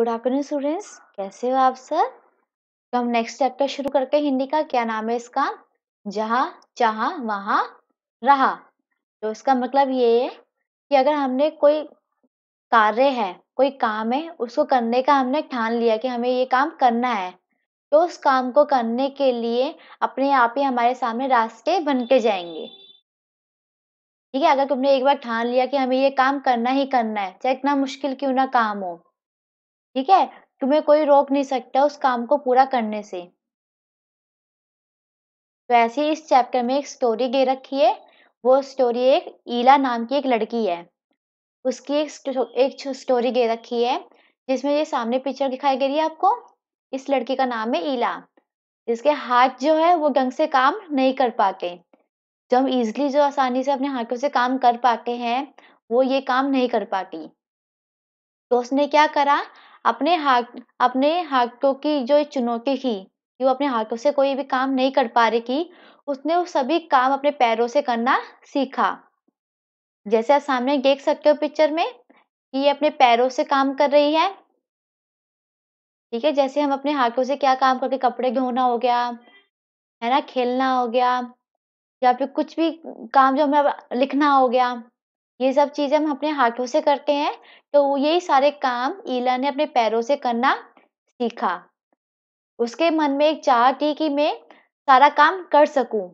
Good afternoon students कैसे हो आप सर तो हम नेक्स्ट चैप्टर शुरू करते हैं हिंदी का क्या नाम है इसका जहाँ चाह वहाँ रहा तो इसका मतलब ये है कि अगर हमने कोई कार्य है कोई काम है उसको करने का हमने ठान लिया कि हमें ये काम करना है तो उस काम को करने के लिए अपने आप ही हमारे सामने रास्ते बन के जाएंगे ठीक है अगर तुमने एक बार ठान लिया कि हमें ये काम करना ही करना है चाहे इतना मुश्किल क्यों ना काम हो ठीक है? तुम्हें कोई रोक नहीं सकता उस काम को पूरा करने से। तो ऐसे इस चैप्टर में एक स्टोरी दे रखी है, वो स्टोरी एक ईला नाम की एक लड़की है। उसकी एक एक स्टोरी दे रखी है, जिसमें ये सामने पिक्चर दिखाई दे रही है आपको, इस लड़की का नाम है ईला। जिसके हाथ जो है वो ढंग से काम नहीं कर पाते। जो हम ईज़िली जो आसानी से अपने हाथों से काम कर पाते हैं, वो ये काम नहीं कर पाती। तो उसने क्या करा अपने हाथ अपने हाथों की जो चुनौती थी कि वो अपने हाथों से कोई भी काम नहीं कर पा रही थी उसने वो सभी काम अपने पैरों से करना सीखा जैसे आप सामने देख सकते हो पिक्चर में कि ये अपने पैरों से काम कर रही है ठीक है जैसे हम अपने हाथों से क्या काम करके कपड़े धोना हो गया है ना खेलना हो गया या फिर कुछ भी काम जो हमें लिखना हो गया ये सब चीज़ें हम अपने हाथों से करते हैं तो यही सारे काम ईला ने अपने पैरों से करना सीखा उसके मन में एक चाह थी कि मैं सारा काम कर सकूं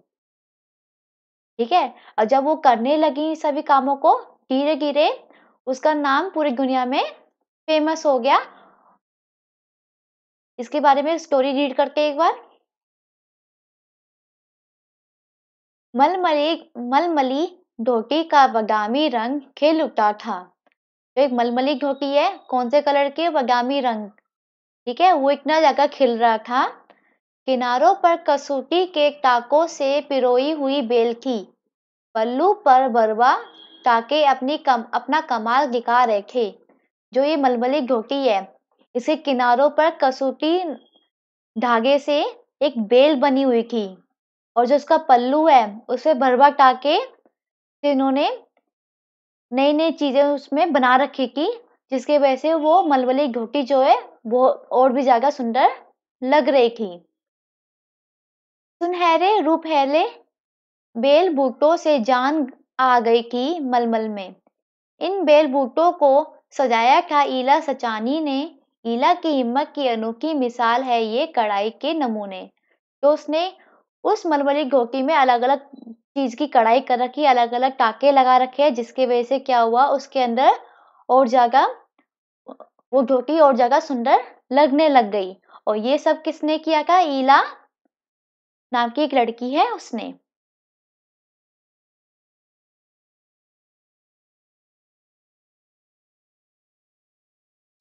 ठीक है और जब वो करने लगी सभी कामों को धीरे धीरे उसका नाम पूरी दुनिया में फेमस हो गया इसके बारे में स्टोरी रीड करते एक बार मलमली मलमली धोती का बदामी रंग खिल उठा था तो एक मलमली धोती है कौन से कलर के बदामी रंग ठीक है वो इतना ज्यादा खिल रहा था किनारों पर कसूती के टाकों से पिरोई हुई बेल थी पल्लू पर बरवा टाके अपनी कम अपना कमाल दिखा रखे जो ये मलमली धोती है इसे किनारों पर कसूती धागे से एक बेल बनी हुई थी और जो उसका पल्लू है उसे भरवा टाके जिन्होंने नई-नई चीज़ें उसमें बना रखी की जिसके वजह से वो मलबली घोटी जो है वो और भी ज़्यादा सुंदर लग रही थी। सुनहरे रूप हैले बेल बूटों से जान आ गई थी मलमल में। इन बेल बूटों को सजाया था ईला सचानी ने। ईला की हिम्मत की अनोखी मिसाल है ये कढ़ाई के नमूने, तो उसने उस मलमली घोटी में अलग-अलग चीज की कढ़ाई कर रखी अलग अलग टाके लगा रखे हैं जिसके वजह से क्या हुआ उसके अंदर और ज्यादा वो धोती और ज्यादा सुंदर लगने लग गई और ये सब किसने किया था ईला नाम की एक लड़की है उसने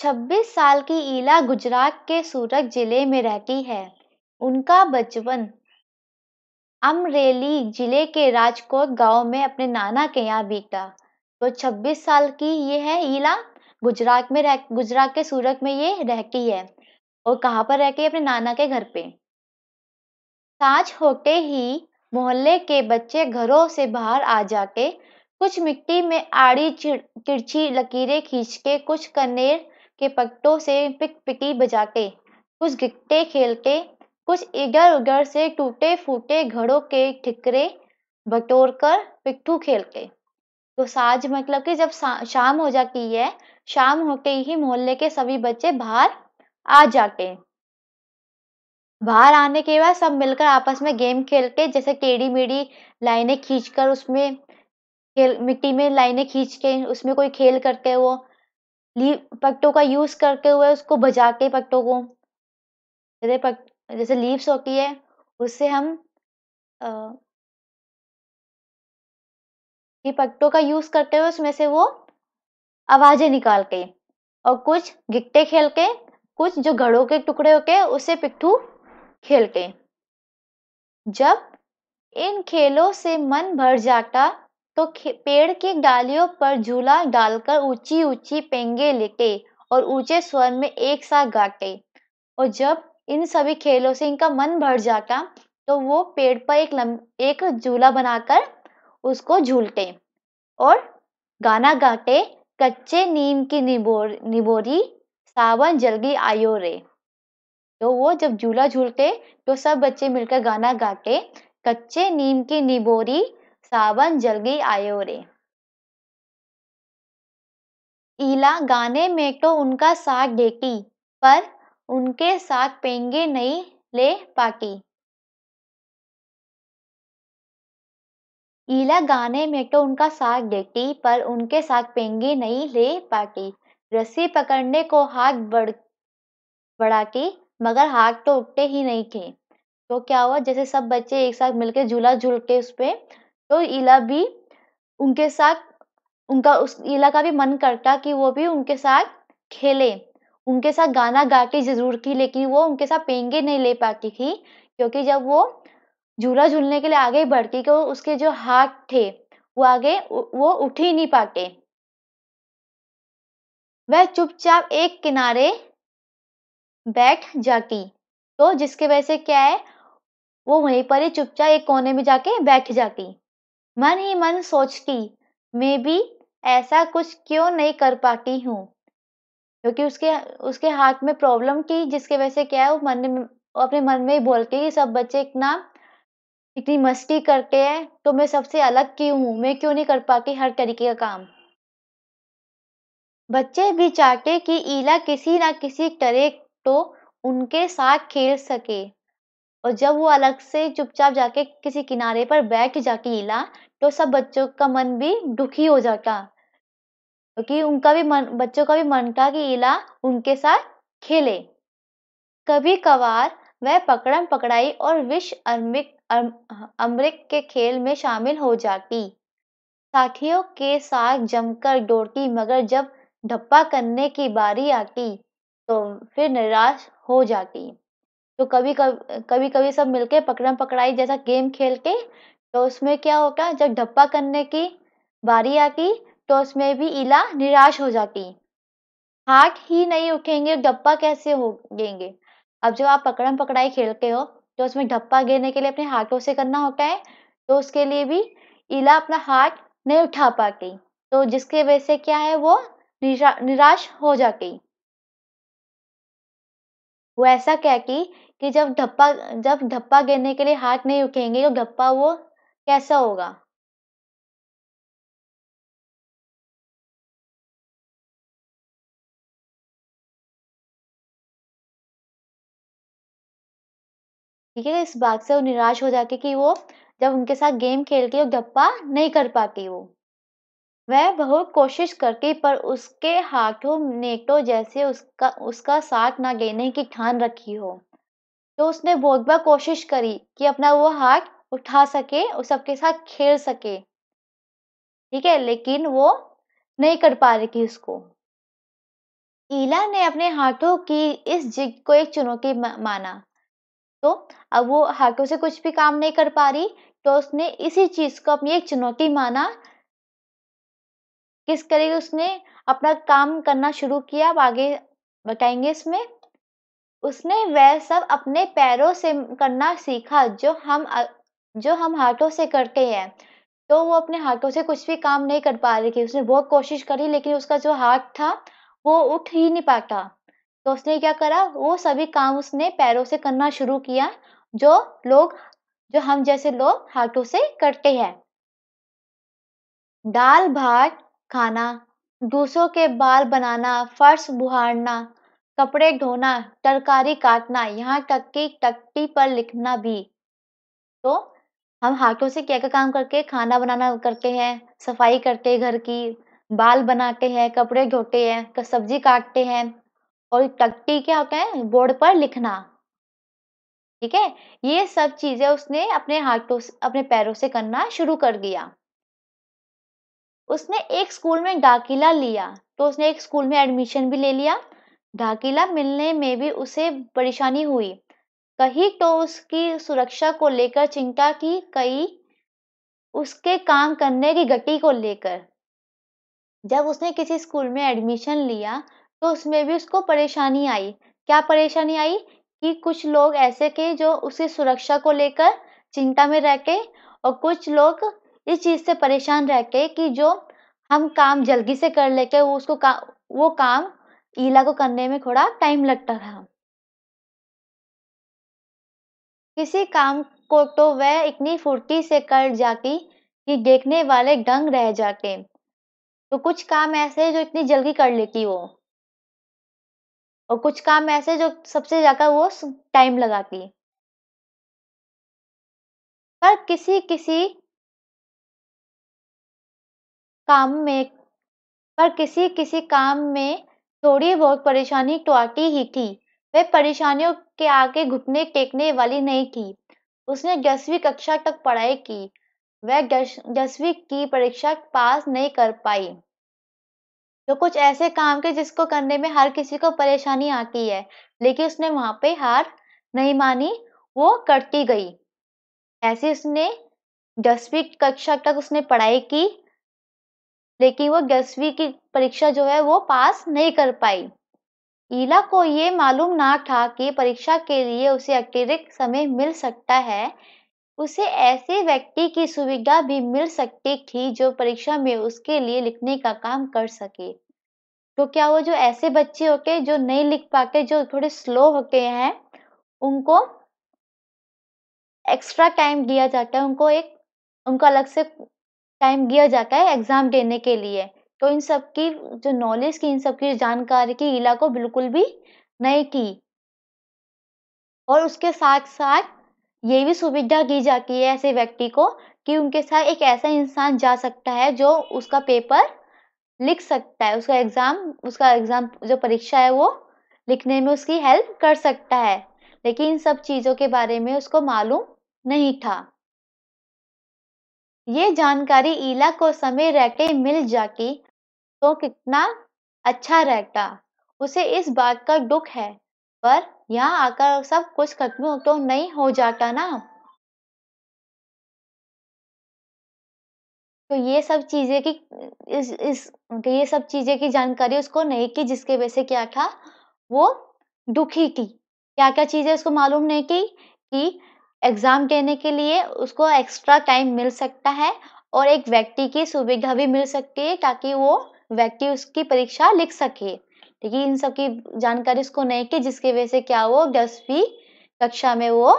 छब्बीस साल की ईला गुजरात के सूरत जिले में रहती है उनका बचपन अमरेली जिले के राजकोट गांव में अपने नाना के यहाँ बीता वो तो 26 साल की ये है ईला गुजरात में रह गुजरात के सूरत में ये रहती है और कहाँ पर रहती है अपने नाना के घर पे साझ होते ही मोहल्ले के बच्चे घरों से बाहर आ जाके कुछ मिट्टी में आड़ी तिरछी लकीरें खींच के कुछ कनेर के पट्टों से पिक पिकी बजाते कुछ गिट्टे खेलते कुछ इधर उधर से टूटे फूटे घड़ों के ठिकरे बटोर कर पिट्ठू खेलते तो साज मतलब कि जब शाम हो जाती है शाम होते ही मोहल्ले के सभी बच्चे बाहर आ जाते बाहर आने के बाद सब मिलकर आपस में गेम खेलते जैसे टेढ़ी मेढ़ी लाइनें खींचकर उसमें खेल मिट्टी में लाइनें खींच के उसमें कोई खेल करते वो ली पट्टों का यूज करते हुए उसको बजाते पट्टों को पट जैसे लीव्स होती है उससे हम अः पट्टों का यूज करते हुए उसमें से वो आवाजें निकाल के और कुछ गिट्टे खेल के कुछ जो घड़ों के टुकड़े होके उसे पिट्ठू खेल के जब इन खेलों से मन भर जाता तो पेड़ की डालियों पर झूला डालकर ऊंची ऊंची पेंगे लेटे और ऊंचे स्वर में एक साथ गाते और जब इन सभी खेलों से इनका मन भर जाता तो वो पेड़ पर एक लम एक झूला बनाकर उसको झूलते और गाना गाते कच्चे नीम की निबोर निबोरी सावन जलगी आयो रे तो वो जब झूला झूलते तो सब बच्चे मिलकर गाना गाते कच्चे नीम की निबोरी सावन जलगी आयो रे ईला गाने में तो उनका साथ देती पर उनके साथ पेंगे नहीं ले पाटी ईला गाने में तो उनका साथ देती पर उनके साथ पेंगे नहीं ले पाती रस्सी पकड़ने को हाथ बढ़ बढ़ाती मगर हाथ तो उठते ही नहीं थे तो क्या हुआ जैसे सब बच्चे एक साथ मिलकर झूला झूलते उस पर तो ईला भी उनके साथ उनका उस ईला का भी मन करता कि वो भी उनके साथ खेले उनके साथ गाना गाती ज़रूर थी लेकिन वो उनके साथ पेंगे नहीं ले पाती थी क्योंकि जब वो झूला झूलने के लिए आगे बढ़ती तो उसके जो हाथ थे वो आगे वो उठ ही नहीं पाते वह चुपचाप एक किनारे बैठ जाती तो जिसके वजह से क्या है वो वहीं पर ही चुपचाप एक कोने में जाके बैठ जाती मन ही मन सोचती मैं भी ऐसा कुछ क्यों नहीं कर पाती हूँ क्योंकि उसके उसके हाथ में प्रॉब्लम थी जिसके वजह से क्या है वो मन में अपने मन में ही बोल के कि सब बच्चे इतना इतनी मस्ती करते हैं तो मैं सबसे अलग क्यों हूँ मैं क्यों नहीं कर पाती हर तरीके का काम बच्चे भी चाहते कि ईला किसी ना किसी तरह तो उनके साथ खेल सके और जब वो अलग से चुपचाप जाके किसी किनारे पर बैठ जाके ईला तो सब बच्चों का मन भी दुखी हो जाता क्योंकि उनका भी मन बच्चों का भी मन था कि इला उनके साथ खेले कभी कभार वह पकड़म पकड़ाई और विश्व अमृत अमृत के खेल में शामिल हो जाती साथियों के साथ जमकर डोटी मगर जब ढप्पा करने की बारी आती तो फिर निराश हो जाती तो कभी कभी कभी कभी सब मिलके पकड़म पकड़ाई जैसा गेम खेल के तो उसमें क्या होता जब ढप्पा करने की बारी आती तो उसमें भी इला निराश हो जाती हाथ ही नहीं उठेंगे डप्पा कैसे हो गेंगे अब जब आप पकड़म पकड़ाई खेलते हो तो उसमें डप्पा गिरने के लिए अपने हाथों से करना होता है तो उसके लिए भी इला अपना हाथ नहीं उठा पाती तो जिसके वजह से क्या है वो निरा, निराश हो जाती वो ऐसा कहती कि जब ढप्पा जब ढप्पा गिरने के लिए हाथ नहीं उठेंगे तो ढप्पा वो कैसा होगा ठीक है इस बात से वो निराश हो जाती कि वो जब उनके साथ गेम खेल के गप्पा नहीं कर पाती वो वह बहुत कोशिश करती पर उसके हाथों नेटो जैसे उसका उसका साथ ना देने की ठान रखी हो तो उसने बहुत बार कोशिश करी कि अपना वो हाथ उठा सके और सबके साथ खेल सके ठीक है लेकिन वो नहीं कर पा रही थी उसको ईला ने अपने हाथों की इस जिद को एक चुनौती माना तो अब वो हाथों से कुछ भी काम नहीं कर पा रही तो उसने इसी चीज को अपनी एक चुनौती माना किस तरीके उसने अपना काम करना शुरू किया अब आगे बताएंगे इसमें उसने वह सब अपने पैरों से करना सीखा जो हम जो हम हाथों से करते हैं तो वो अपने हाथों से कुछ भी काम नहीं कर पा रही थी उसने बहुत कोशिश करी लेकिन उसका जो हाथ था वो उठ ही नहीं पाता तो उसने क्या करा वो सभी काम उसने पैरों से करना शुरू किया जो लोग जो हम जैसे लोग हाथों से करते हैं दाल भात खाना दूसरों के बाल बनाना फर्श बुहारना कपड़े धोना तरकारी काटना यहाँ तक की तख्ती पर लिखना भी तो हम हाथों से क्या क्या काम करके खाना बनाना करते हैं सफाई करते हैं घर की बाल बनाते हैं कपड़े धोते हैं सब्जी काटते हैं और तख्ती क्या होता है बोर्ड पर लिखना ठीक है ये सब चीजें उसने अपने हाथों अपने पैरों से करना शुरू कर दिया उसने एक स्कूल में दाखिला लिया तो उसने एक स्कूल में एडमिशन भी ले लिया दाखिला मिलने में भी उसे परेशानी हुई कहीं तो उसकी सुरक्षा को लेकर चिंता की कई उसके काम करने की गति को लेकर जब उसने किसी स्कूल में एडमिशन लिया तो उसमें भी उसको परेशानी आई। क्या परेशानी आई? कि कुछ लोग ऐसे थे जो उसकी सुरक्षा को लेकर चिंता में रह के और कुछ लोग इस चीज़ से परेशान रह के कि जो हम काम जल्दी से कर लेके वो उसको का वो काम ईला को करने में थोड़ा टाइम लगता था। किसी काम को तो वह इतनी फुर्ती से कर जाती कि देखने वाले दंग रह जाते। तो कुछ काम ऐसे है जो इतनी जल्दी कर लेती वो। और कुछ काम ऐसे जो सबसे ज़्यादा वो टाइम लगाती। पर किसी-किसी काम में पर किसी-किसी काम में थोड़ी-बहुत परेशानी तो आती ही थी। वह परेशानियों के आगे घुटने टेकने वाली नहीं थी। उसने दसवीं कक्षा तक पढ़ाई की। वह दसवीं की परीक्षा पास नहीं कर पाई। तो कुछ ऐसे काम के जिसको करने में हर किसी को परेशानी आती है लेकिन उसने वहां पे हार नहीं मानी वो करती गई ऐसे उसने दसवीं कक्षा तक उसने पढ़ाई की लेकिन वो दसवीं की परीक्षा जो है वो पास नहीं कर पाई ईला को ये मालूम ना था कि परीक्षा के लिए उसे अतिरिक्त समय मिल सकता है उसे ऐसे व्यक्ति की सुविधा भी मिल सकती थी जो परीक्षा में उसके लिए लिखने का काम कर सके तो क्या वो जो ऐसे बच्चे होते जो नहीं लिख पाते जो थोड़े स्लो होते हैं उनको एक्स्ट्रा टाइम दिया जाता है उनको एक उनको अलग से टाइम दिया जाता है एग्जाम देने के लिए तो इन सब की जो नॉलेज की इन सब की जानकारी की इला को बिल्कुल भी नहीं थी और उसके साथ साथ ये भी सुविधा दी जाती है ऐसे व्यक्ति को कि उनके साथ एक ऐसा इंसान जा सकता है जो उसका पेपर लिख सकता है उसका एग्ज़ाम उसका एग्ज़ाम जो परीक्षा है वो लिखने में उसकी हेल्प कर सकता है लेकिन इन सब चीज़ों के बारे में उसको मालूम नहीं था ये जानकारी ईला को समय रहते मिल जाती तो कितना अच्छा रहता उसे इस बात का दुख है पर यहाँ आकर सब कुछ खत्म तो नहीं हो जाता ना तो ये सब चीज़ें की इस इस तो ये सब चीज़ें की जानकारी उसको नहीं की जिसके वजह से क्या था वो दुखी थी क्या क्या चीज़ें उसको मालूम नहीं की कि एग्ज़ाम देने के लिए उसको एक्स्ट्रा टाइम मिल सकता है और एक व्यक्ति की सुविधा भी मिल सकती है ताकि वो व्यक्ति उसकी परीक्षा लिख सके ठीक है इन सब की जानकारी उसको नहीं की जिसकी वजह से क्या वो दसवीं कक्षा में वो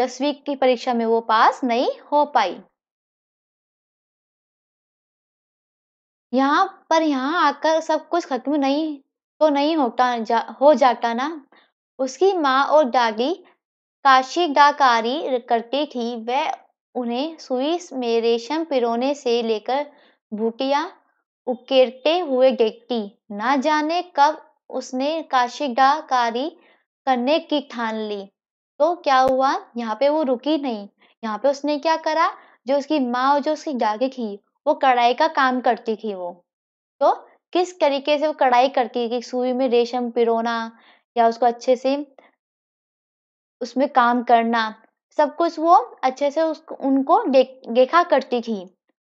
दसवीं की परीक्षा में वो पास नहीं हो पाई यहाँ पर यहाँ आकर सब कुछ खत्म नहीं तो नहीं होता जा, हो जाता ना उसकी माँ और दादी काशी डाकारी करती थी वह उन्हें सुई में रेशम पिरोने से लेकर भूटिया उकेरते हुए देखती ना जाने कब उसने काशिडाकारी करने की ठान ली तो क्या हुआ यहाँ पे वो रुकी नहीं यहाँ पे उसने क्या करा जो उसकी माँ और जो उसकी गागे थी वो कढ़ाई का काम करती थी वो तो किस तरीके से वो कढ़ाई करती थी सुई में रेशम पिरोना या उसको अच्छे से उसमें काम करना सब कुछ वो अच्छे से उसको उनको देख देखा करती थी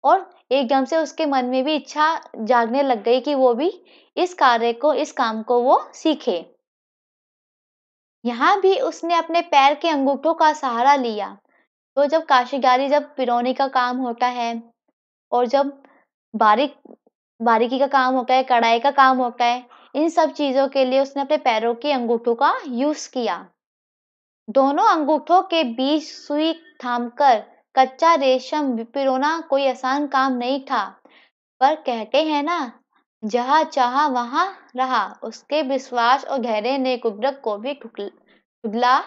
और एकदम से उसके मन में भी इच्छा जागने लग गई कि वो भी इस कार्य को इस काम को वो सीखे यहाँ भी उसने अपने पैर के अंगूठों का सहारा लिया तो जब काशीगारी जब पिरोने का काम होता है और जब बारीक बारीकी का काम होता है कढ़ाई का काम होता है इन सब चीज़ों के लिए उसने अपने पैरों के अंगूठों का यूज़ किया दोनों अंगूठों के बीच सुई थामकर कच्चा रेशम पिरोना कोई आसान काम नहीं था पर कहते हैं ना जहा चाह वहां रहा उसके विश्वास और गहरे ने कुबरक को भी ठुकला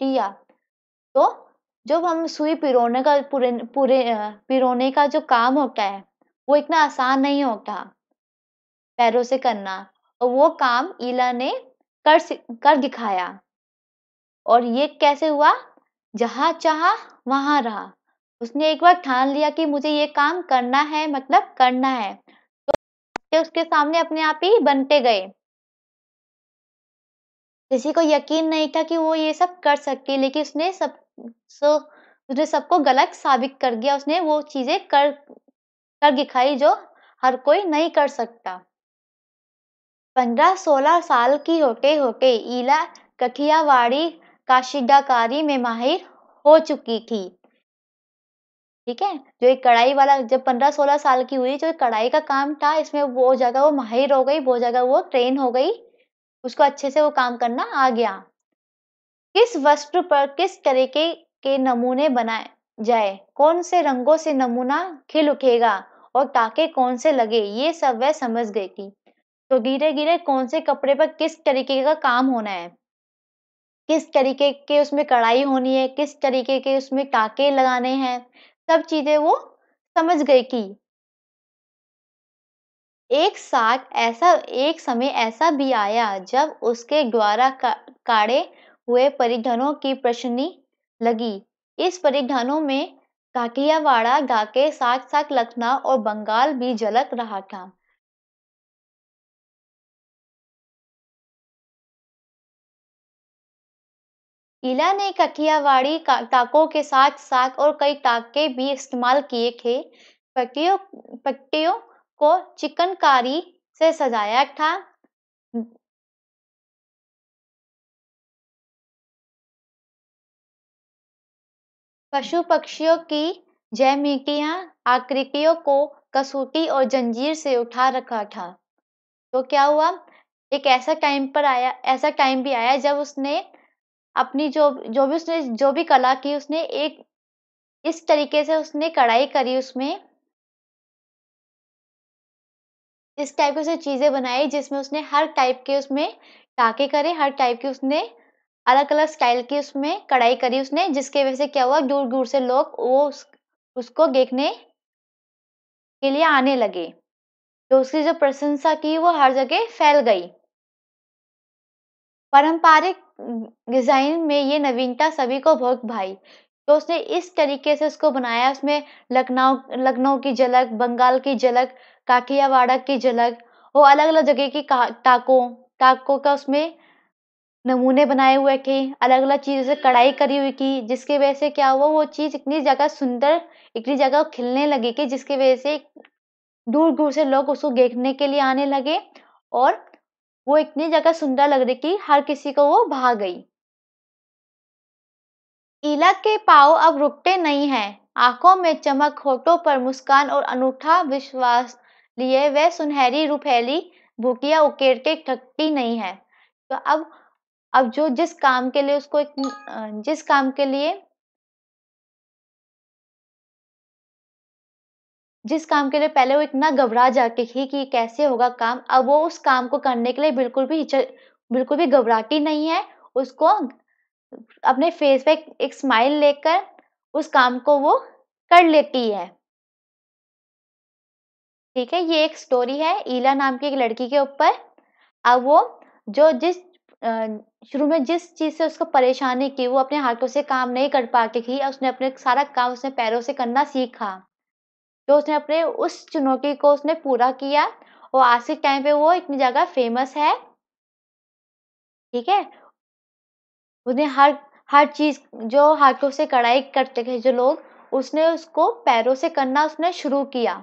दिया तो जब हम सुई पिरोने का पूरे पूरे पिरोने का जो काम होता है वो इतना आसान नहीं होता पैरों से करना और वो काम ईला ने कर कर दिखाया और ये कैसे हुआ जहा चाह वहा रहा उसने एक बार ठान लिया कि मुझे ये काम करना है मतलब करना है तो उसके सामने अपने आप ही बनते गए किसी को यकीन नहीं था कि वो ये सब कर सकती है लेकिन उसने सब सो उसने सबको गलत साबित कर दिया उसने वो चीजें कर कर दिखाई जो हर कोई नहीं कर सकता पंद्रह सोलह साल की होते होते ईला कठियावाड़ी काशिदाकारी में माहिर हो चुकी थी ठीक है जो एक कढ़ाई वाला जब पंद्रह सोलह साल की हुई जो कढ़ाई का काम था इसमें वो जगह वो माहिर हो गई वो जगह वो ट्रेन हो गई उसको अच्छे से वो काम करना आ गया किस वस्त्र पर किस तरीके के नमूने बनाए जाए कौन से रंगों से नमूना खिल उठेगा और टाके कौन से लगे ये सब वह समझ गई थी तो धीरे धीरे कौन से कपड़े पर किस तरीके का काम होना है किस तरीके के उसमें कढ़ाई होनी है किस तरीके के उसमें टाके लगाने हैं सब चीजें वो समझ गए कि एक साथ ऐसा एक समय ऐसा भी आया जब उसके द्वारा का, काड़े हुए परिधानों की प्रश्नी लगी इस परिधानों में काकियावाड़ा डाके साथ साथ लखनऊ और बंगाल भी झलक रहा था इला ने कठियावाड़ी टाकों के साथ साथ और कई टाके भी इस्तेमाल किए थे पट्टियों पट्टियों को चिकनकारी से सजाया था पशु पक्षियों की जयमिटिया आकृतियों को कसूटी और जंजीर से उठा रखा था तो क्या हुआ एक ऐसा टाइम पर आया ऐसा टाइम भी आया जब उसने अपनी जो जो भी उसने जो भी कला की उसने एक इस तरीके से उसने कढ़ाई करी उसमें इस टाइप की उसने चीज़ें बनाई जिसमें उसने हर टाइप के उसमें टाके करे हर टाइप के उसने अलग अलग स्टाइल की उसमें कढ़ाई करी उसने जिसके वजह से क्या हुआ दूर दूर से लोग वो उस, उसको देखने के लिए आने लगे तो उसकी जो प्रशंसा की वो हर जगह फैल गई पारंपरिक डिज़ाइन में ये नवीनता सभी को बहुत भाई तो उसने इस तरीके से उसको बनाया उसमें लखनऊ लखनऊ की झलक बंगाल की झलक काठियावाड़ा की झलक और अलग अलग जगह की टाकों टाकों का उसमें नमूने बनाए हुए थे अलग अलग चीज़ों से कढ़ाई करी हुई थी जिसकी वजह से क्या हुआ वो चीज़ इतनी ज़्यादा सुंदर इतनी ज़्यादा खिलने लगी कि जिसकी वजह से दूर दूर से लोग उसको देखने के लिए आने लगे और वो इतनी ज्यादा सुंदर लग रही कि हर किसी को वो भा गई ईला के पाव अब रुकते नहीं हैं आंखों में चमक होठों पर मुस्कान और अनूठा विश्वास लिए वह सुनहरी रूफेली भूकिया उकेर के थकती नहीं है तो अब अब जो जिस काम के लिए उसको जिस काम के लिए जिस काम के लिए पहले वो इतना घबरा जाती थी कि कैसे होगा काम अब वो उस काम को करने के लिए बिल्कुल भी बिल्कुल भी घबराती नहीं है उसको अपने फेस पे एक स्माइल लेकर उस काम को वो कर लेती है ठीक है ये एक स्टोरी है ईला नाम की एक लड़की के ऊपर अब वो जो जिस शुरू में जिस चीज़ से उसको परेशानी की वो अपने हाथों से काम नहीं कर पाती थी उसने अपने सारा काम उसने पैरों से करना सीखा जो तो उसने अपने उस चुनौती को उसने पूरा किया और आज के टाइम पे वो इतनी ज़्यादा फेमस है ठीक है उसने हर हर चीज़ जो हाथों से कढ़ाई करते थे जो लोग उसने उसको पैरों से करना उसने शुरू किया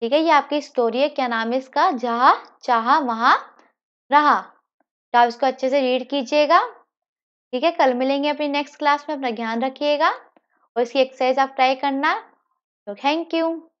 ठीक है ये आपकी स्टोरी है क्या नाम है इसका जहा चाह वहां रहा तो आप इसको अच्छे से रीड कीजिएगा ठीक है कल मिलेंगे अपनी नेक्स्ट क्लास में अपना ध्यान रखिएगा और इसकी एक्सरसाइज आप ट्राई करना तो थैंक यू